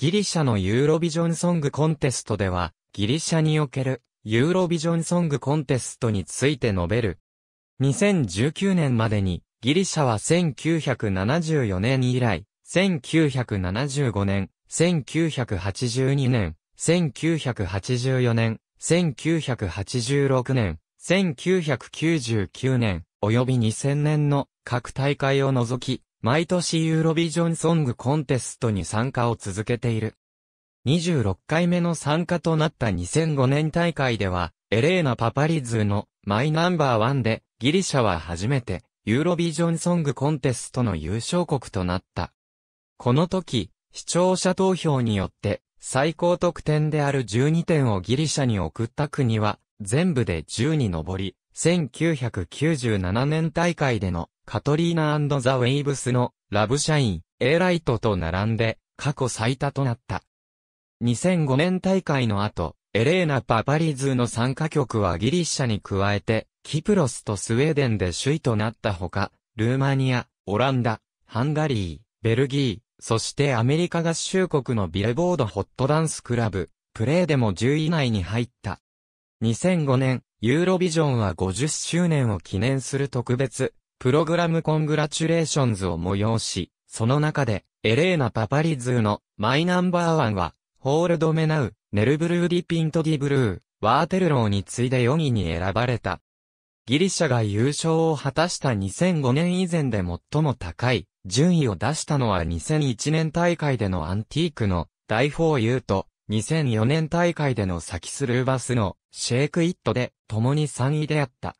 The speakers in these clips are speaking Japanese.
ギリシャのユーロビジョンソングコンテストでは、ギリシャにおけるユーロビジョンソングコンテストについて述べる。2019年までに、ギリシャは1974年以来、1975年、1982年、1984年、1986年、1999年、及び2000年の各大会を除き、毎年ユーロビジョンソングコンテストに参加を続けている。26回目の参加となった2005年大会では、エレーナ・パパリズのマイナンバーワンで、ギリシャは初めて、ユーロビジョンソングコンテストの優勝国となった。この時、視聴者投票によって、最高得点である12点をギリシャに送った国は、全部で10に上り、1997年大会でのカトリーナザ・ウェイブスのラブシャイン、エーライトと並んで過去最多となった。2005年大会の後、エレーナ・パパリズの参加曲はギリシャに加えて、キプロスとスウェーデンで首位となったほか、ルーマニア、オランダ、ハンガリー、ベルギー、そしてアメリカ合衆国のビレボードホットダンスクラブ、プレーでも10位以内に入った。2005年、ユーロビジョンは50周年を記念する特別プログラムコングラチュレーションズを催し、その中で、エレーナ・パパリズーのマイナンバーワンは、ホールドメナウ、ネルブルーディ・ピント・ディ・ブルー、ワーテルローに次いで4位に選ばれた。ギリシャが優勝を果たした2005年以前で最も高い順位を出したのは2001年大会でのアンティークの大フォーユーと2004年大会でのサキスルーバスのシェイクイットで共に3位であった。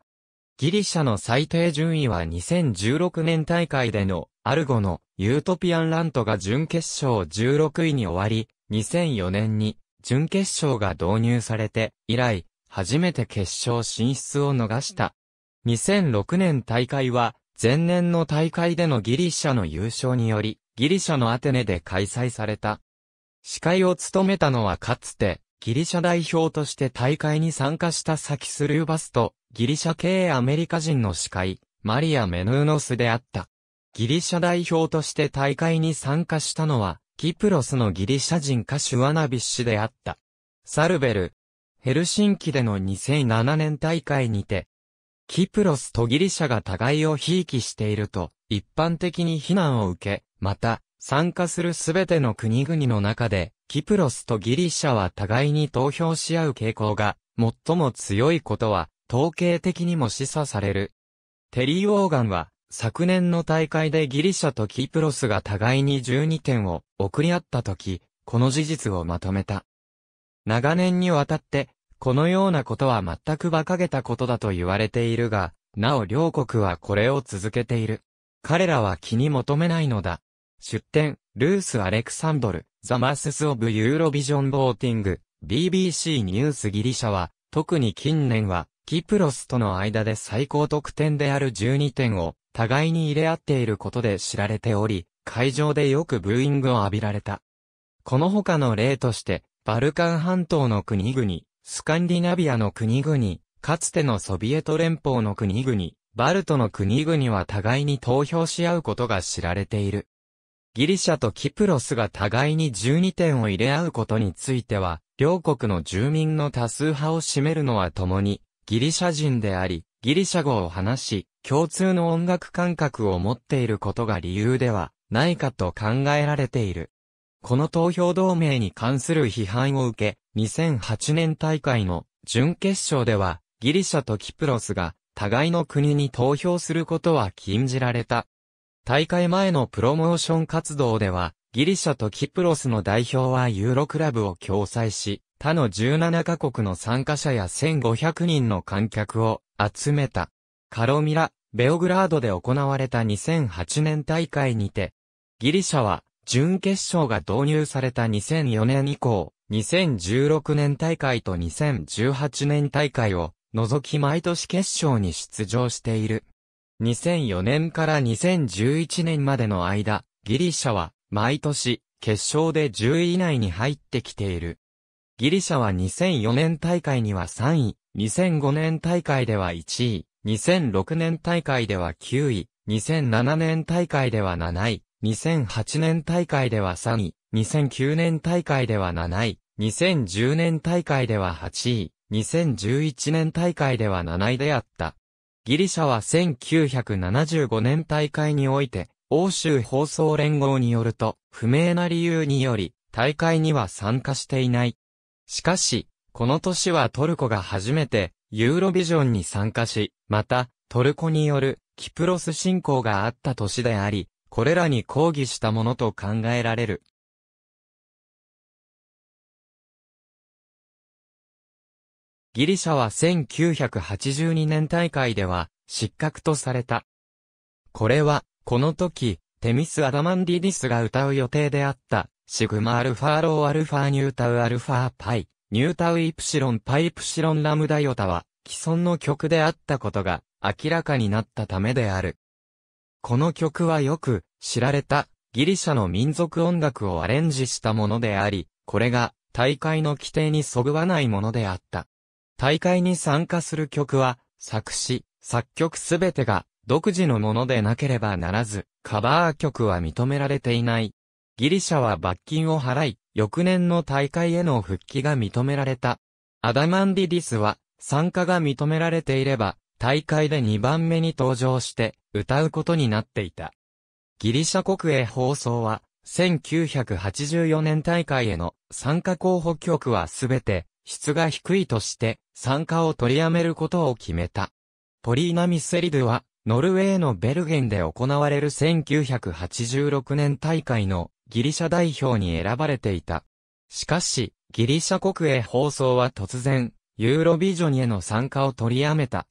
ギリシャの最低順位は2016年大会でのアルゴのユートピアンラントが準決勝16位に終わり、2004年に準決勝が導入されて以来、初めて決勝進出を逃した。2006年大会は前年の大会でのギリシャの優勝により、ギリシャのアテネで開催された。司会を務めたのはかつてギリシャ代表として大会に参加したサキス・ルーバスと、ギリシャ系アメリカ人の司会、マリア・メヌーノスであった。ギリシャ代表として大会に参加したのは、キプロスのギリシャ人歌手ワナビッシュであった。サルベル、ヘルシンキでの2007年大会にて、キプロスとギリシャが互いをひいきしていると、一般的に非難を受け、また、参加するすべての国々の中で、キプロスとギリシャは互いに投票し合う傾向が最も強いことは統計的にも示唆される。テリー・オーガンは昨年の大会でギリシャとキプロスが互いに12点を送り合った時、この事実をまとめた。長年にわたって、このようなことは全く馬鹿げたことだと言われているが、なお両国はこれを続けている。彼らは気に求めないのだ。出展、ルース・アレクサンドル、ザ・マスス・オブ・ユーロビジョン・ボーティング、BBC ニュースギリシャは、特に近年は、キプロスとの間で最高得点である12点を、互いに入れ合っていることで知られており、会場でよくブーイングを浴びられた。この他の例として、バルカン半島の国々、スカンディナビアの国々、かつてのソビエト連邦の国々、バルトの国々は互いに投票し合うことが知られている。ギリシャとキプロスが互いに12点を入れ合うことについては、両国の住民の多数派を占めるのは共に、ギリシャ人であり、ギリシャ語を話し、共通の音楽感覚を持っていることが理由ではないかと考えられている。この投票同盟に関する批判を受け、2008年大会の準決勝では、ギリシャとキプロスが互いの国に投票することは禁じられた。大会前のプロモーション活動では、ギリシャとキプロスの代表はユーロクラブを共催し、他の17カ国の参加者や1500人の観客を集めた。カロミラ、ベオグラードで行われた2008年大会にて、ギリシャは準決勝が導入された2004年以降、2016年大会と2018年大会を除き毎年決勝に出場している。2004年から2011年までの間、ギリシャは毎年決勝で10位以内に入ってきている。ギリシャは2004年大会には3位、2005年大会では1位、2006年大会では9位、2007年大会では7位、2008年大会では3位、2009年大会では7位、2010年大会では8位、2011年大会では7位であった。ギリシャは1975年大会において、欧州放送連合によると、不明な理由により、大会には参加していない。しかし、この年はトルコが初めて、ユーロビジョンに参加し、また、トルコによる、キプロス侵攻があった年であり、これらに抗議したものと考えられる。ギリシャは1982年大会では失格とされた。これは、この時、テミス・アダマンディディスが歌う予定であった、シグマアルファローアルファニュータウアルファパイ、ニュータウイプシロンパイプシロンラムダヨタは、既存の曲であったことが明らかになったためである。この曲はよく知られたギリシャの民族音楽をアレンジしたものであり、これが大会の規定にそぐわないものであった。大会に参加する曲は、作詞、作曲すべてが独自のものでなければならず、カバー曲は認められていない。ギリシャは罰金を払い、翌年の大会への復帰が認められた。アダマンディディスは、参加が認められていれば、大会で2番目に登場して、歌うことになっていた。ギリシャ国営放送は、1984年大会への参加候補曲はすべて、質が低いとして、参加を取りやめることを決めた。ポリーナミセリドゥは、ノルウェーのベルゲンで行われる1986年大会のギリシャ代表に選ばれていた。しかし、ギリシャ国営放送は突然、ユーロビジョンへの参加を取りやめた。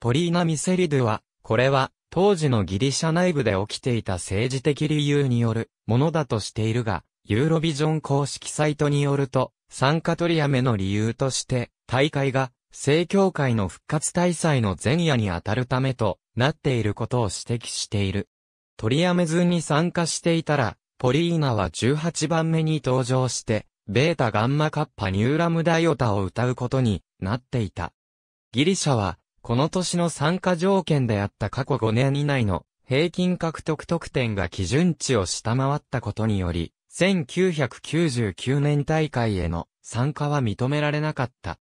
ポリーナ・ミセリドゥは、これは、当時のギリシャ内部で起きていた政治的理由によるものだとしているが、ユーロビジョン公式サイトによると、参加取りやめの理由として、大会が、正教会の復活大祭の前夜に当たるためとなっていることを指摘している。取りやめずに参加していたら、ポリーナは18番目に登場して、ベータガンマカッパニューラムダイオタを歌うことになっていた。ギリシャは、この年の参加条件であった過去5年以内の平均獲得得点が基準値を下回ったことにより、1999年大会への参加は認められなかった。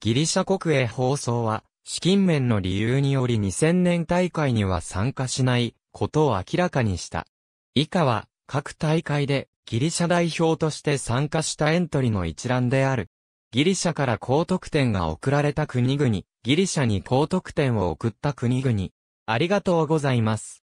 ギリシャ国営放送は、資金面の理由により2000年大会には参加しないことを明らかにした。以下は、各大会でギリシャ代表として参加したエントリーの一覧である。ギリシャから高得点が送られた国々、ギリシャに高得点を送った国々。ありがとうございます。